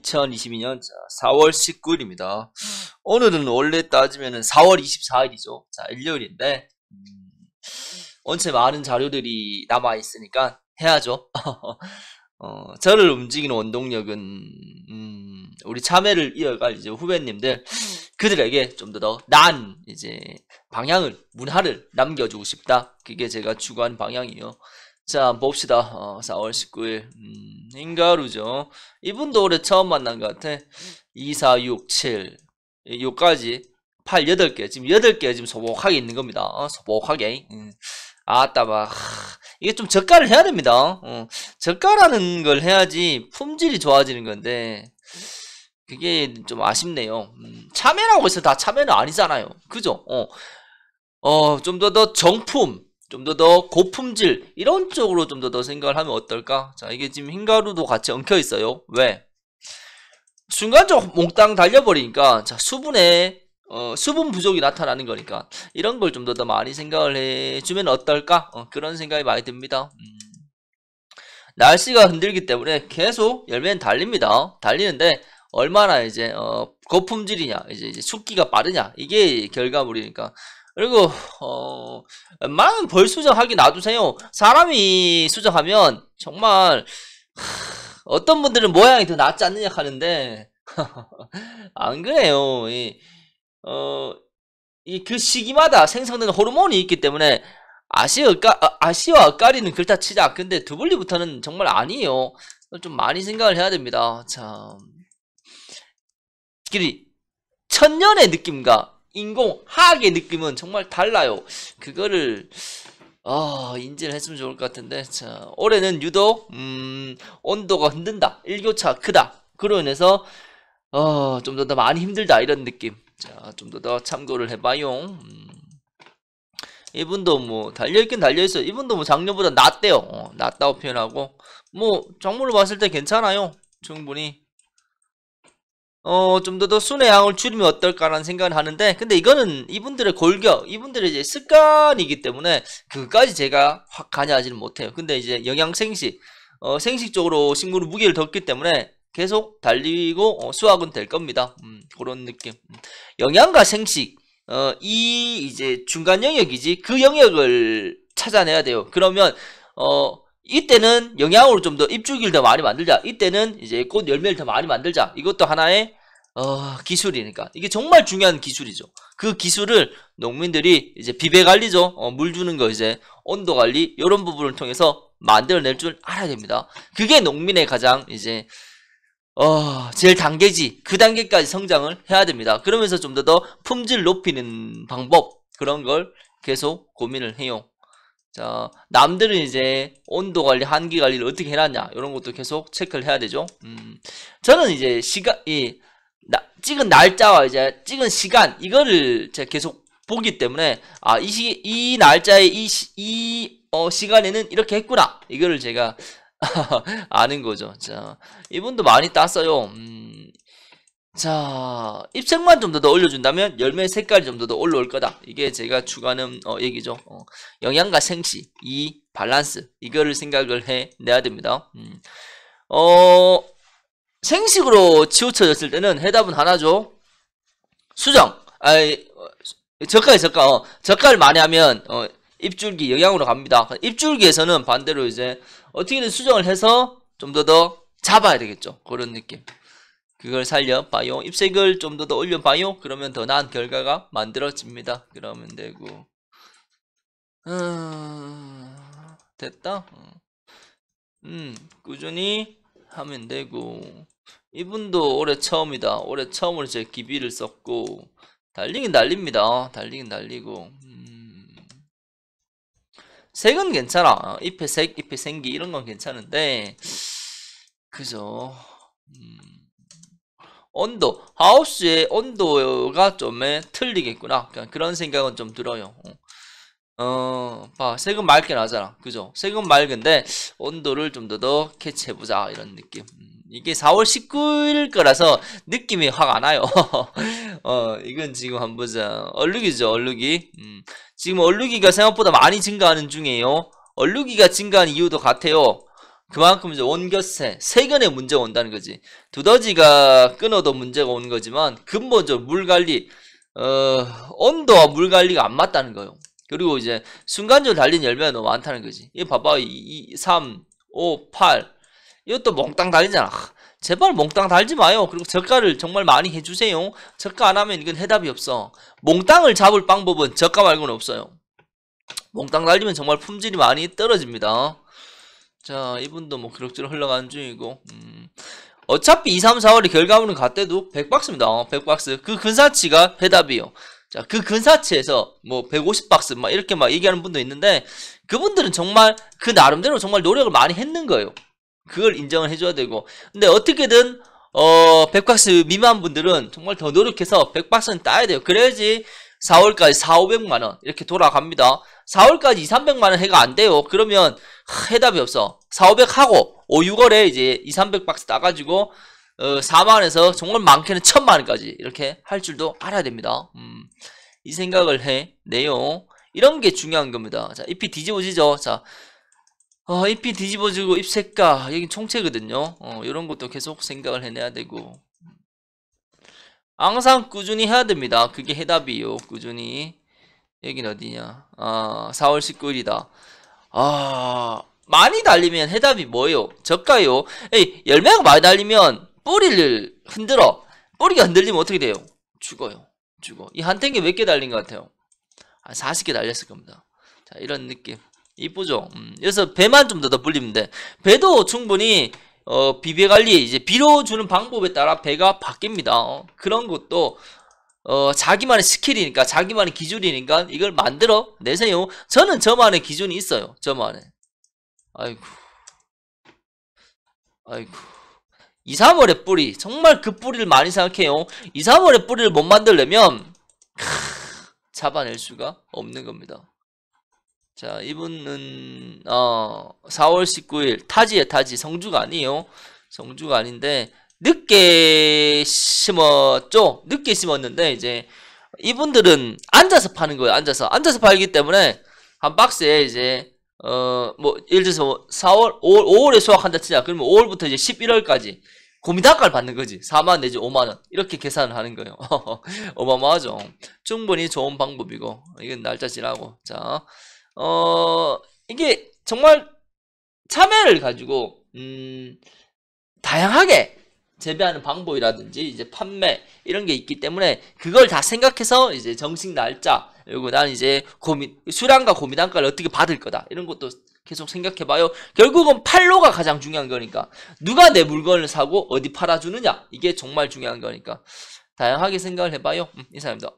2022년 4월 19일입니다. 오늘은 원래 따지면 4월 24일이죠. 자, 일요일인데, 음, 원체 많은 자료들이 남아있으니까 해야죠. 어, 저를 움직이는 원동력은, 음, 우리 참여를 이어갈 이제 후배님들, 그들에게 좀더난 이제 방향을, 문화를 남겨주고 싶다. 그게 제가 주관 방향이요. 자, 봅시다. 어, 4월 19일. 음, 인가루죠. 이분도 올해 처음 만난 것 같아. 2, 4, 6, 7. 요까지 8, 8개. 지금 8개 지금 소복하게 있는 겁니다. 어, 소복하게. 음. 아따, 막. 이게 좀 저가를 해야 됩니다. 어, 저가라는 걸 해야지 품질이 좋아지는 건데. 그게 좀 아쉽네요. 음, 참외라고 해서 다 참외는 아니잖아요. 그죠? 어, 어좀 더 더 정품. 좀더더 고품질 이런 쪽으로 좀 더 더 생각을 하면 어떨까? 자 이게 지금 흰가루도 같이 엉켜 있어요. 왜? 순간적으로 몽땅 달려버리니까 자 수분에 어, 수분 부족이 나타나는 거니까 이런 걸 좀 더 더 많이 생각을 해주면 어떨까? 어, 그런 생각이 많이 듭니다. 음. 날씨가 흔들기 때문에 계속 열매는 달립니다. 달리는데 얼마나 이제 어, 고품질이냐, 이제, 이제 숙기가 빠르냐 이게 결과물이니까 그리고 어, 웬만하면 벌 수정하기 놔두세요. 사람이 수정하면 정말 하, 어떤 분들은 모양이 더 낫지 않느냐 하는데 안 그래요. 이, 어, 이 그 시기마다 생성되는 호르몬이 있기 때문에 아시아 아시 아까리는 글다 치자. 근데 두블리부터는 정말 아니에요. 좀 많이 생각을 해야 됩니다. 참. 길이 천년의 느낌과 인공학의 느낌은 정말 달라요. 그거를 아, 인지를 했으면 좋을 것 같은데. 자, 올해는 유독 음, 온도가 흔든다. 일교차 크다. 그로 인해서 어, 좀 더 더 많이 힘들다 이런 느낌. 좀더 더 참고를 해 봐요. 음, 이분도 뭐 달려 있긴 달려 있어요. 이분도 뭐 작년보다 낫대요. 어, 낫다고 표현하고 뭐작물로 봤을 때 괜찮아요. 충분히 어, 좀 더 더 순의 양을 줄이면 어떨까라는 생각을 하는데, 근데 이거는 이분들의 골격, 이분들의 이제 습관이기 때문에, 그까지 제가 확 관여하지는 못해요. 근데 이제 영양 생식, 어, 생식 적으로 식물을 무게를 덮기 때문에, 계속 달리고 어, 수확은 될 겁니다. 음, 그런 느낌. 음, 영양과 생식, 어, 이 이제 중간 영역이지, 그 영역을 찾아내야 돼요. 그러면, 어, 이때는 영양으로 좀 더 입주기를 더 많이 만들자. 이때는 이제 꽃 열매를 더 많이 만들자. 이것도 하나의 어, 기술이니까 이게 정말 중요한 기술이죠. 그 기술을 농민들이 이제 비배 관리죠. 어, 물 주는 거 이제 온도 관리 이런 부분을 통해서 만들어낼 줄 알아야 됩니다. 그게 농민의 가장 이제 어, 제일 단계지 그 단계까지 성장을 해야 됩니다. 그러면서 좀 더 더 품질 높이는 방법 그런 걸 계속 고민을 해요. 자, 남들은 이제 온도 관리, 한기 관리를 어떻게 해놨냐 이런 것도 계속 체크를 해야 되죠. 음, 저는 이제 시간, 이 나, 찍은 날짜와 이제 찍은 시간 이거를 제가 계속 보기 때문에 아이 이 날짜에 이, 이 어, 시간에는 이렇게 했구나 이거를 제가 아는 거죠. 자, 이분도 많이 땄어요. 음, 자입색만좀더 올려준다면 열매 색깔이 좀 더 올라올 거다 이게 제가 추가하는 어, 얘기죠 어, 영양과 생시 이 밸런스 이거를 생각을 해내야 됩니다 음. 어 생식으로 치우쳐졌을 때는 해답은 하나죠 수정 아이 저가에 저 어, 저가 어, 많이 하면 어, 입줄기 영향으로 갑니다 입줄기에서는 반대로 이제 어떻게든 수정을 해서 좀 더더 더 잡아야 되겠죠 그런 느낌 그걸 살려봐요. 입색을 좀 더 더 올려봐요. 그러면 더 나은 결과가 만들어집니다. 그러면 되고 아, 음, 됐다. 음 꾸준히 하면 되고 이분도 올해 처음이다. 올해 처음으로 제 기비를 썼고 달리긴 달립니다. 달리긴 달리고 음. 색은 괜찮아. 잎의 색, 잎의 생기 이런 건 괜찮은데 그죠. 음. 온도 하우스의 온도가 좀 틀리겠구나 그냥 그러니까 그런 생각은 좀 들어요 어, 어, 봐 색은 맑게 나잖아 그죠 색은 맑은데 온도를 좀 더 더 캐치해보자 이런 느낌 음, 이게 4월 19일 거라서 느낌이 확 안 와요 어 이건 지금 한번 보자 얼룩이죠 얼룩이 음, 지금 얼룩이가 생각보다 많이 증가하는 중이에요 얼룩이가 증가한 이유도 같아요 그만큼 이제 원교세, 세견에 문제가 온다는 거지. 두더지가 끊어도 문제가 온 거지만 근본적으로 물 관리, 어, 온도와 물 관리가 안 맞다는 거예요. 그리고 이제 순간적으로 달린 열매가 너무 많다는 거지. 이 봐봐. 2, 3, 5, 8. 이것도 몽땅 달리잖아. 제발 몽땅 달지 마요. 그리고 저가를 정말 많이 해주세요. 저가 안 하면 이건 해답이 없어. 몽땅을 잡을 방법은 저가 말고는 없어요. 몽땅 달리면 정말 품질이 많이 떨어집니다. 자 이분도 뭐 기록지로 흘러가는 중이고 음, 어차피 2, 3, 4월에 결과물은 같대도 100박스입니다 어, 100박스 그 근사치가 해답이요 자, 그 근사치에서 뭐 150박스 막 이렇게 막 얘기하는 분도 있는데 그분들은 정말 그 나름대로 정말 노력을 많이 했는 거예요. 그걸 인정을 해줘야 되고. 근데 어떻게든 어 100박스 미만 분들은 정말 더 노력해서 100박스는 따야 돼요. 그래야지 4월까지 4, 500만원 이렇게 돌아갑니다. 4월까지 2, 300만 원 해가 안 돼요. 그러면 하, 해답이 없어. 4, 500 하고 5, 6월에 이제 2, 300 박스 따가지고 어, 4만원에서 정말 많게는 1000만원까지 이렇게 할 줄도 알아야 됩니다. 음, 이 생각을 해내요. 이런 게 중요한 겁니다. 자, 잎이 뒤집어지죠. 자, 어, 잎이 뒤집어지고 잎색과 여긴 총체거든요. 어, 이런 것도 계속 생각을 해내야 되고 항상 꾸준히 해야 됩니다. 그게 해답이에요. 꾸준히. 여긴 어디냐? 아, 4월 19일이다. 아, 많이 달리면 해답이 뭐예요? 저가요? 에이, 열매가 많이 달리면 뿌리를 흔들어. 뿌리가 흔들리면 어떻게 돼요? 죽어요. 죽어. 이한 탱이 몇개 달린 것 같아요? 한 아, 40개 달렸을 겁니다. 자, 이런 느낌. 이쁘죠? 음, 그래서 배만 좀더 불리면 돼. 배도 충분히 어, 비배 관리, 이제 비료 주는 방법에 따라 배가 바뀝니다. 어, 그런 것도 어, 자기만의 스킬이니까, 자기만의 기준이니까 이걸 만들어 내세요. 저는 저만의 기준이 있어요. 저만의. 아이고. 아이고. 2, 3월의 뿌리. 정말 그 뿌리를 많이 생각해요. 2, 3월의 뿌리를 못 만들려면, 크, 잡아낼 수가 없는 겁니다. 자, 이분은, 어, 4월 19일, 타지에 타지, 성주가 아니에요. 성주가 아닌데, 늦게 심었죠. 늦게 심었는데 이제 이분들은 앉아서 파는 거예요. 앉아서 앉아서 팔기 때문에 한 박스에 이제 어 뭐 예를 들어서 4월 뭐 5월 5월에 수확한다 치자. 그러면 5월부터 이제 11월까지 고미닭갈 받는 거지. 4만 내지 5만 원 이렇게 계산을 하는 거예요. 어마어마하죠. 충분히 좋은 방법이고 이건 날짜 지나고 자 어 이게 정말 참여를 가지고 음 다양하게 재배하는 방법이라든지 이제 판매 이런 게 있기 때문에 그걸 다 생각해서 이제 정식 날짜 그리고 난 이제 고민 수량과 고민단가를 어떻게 받을 거다 이런 것도 계속 생각해봐요. 결국은 팔로가 가장 중요한 거니까 누가 내 물건을 사고 어디 팔아주느냐 이게 정말 중요한 거니까 다양하게 생각을 해봐요. 음, 이상입니다.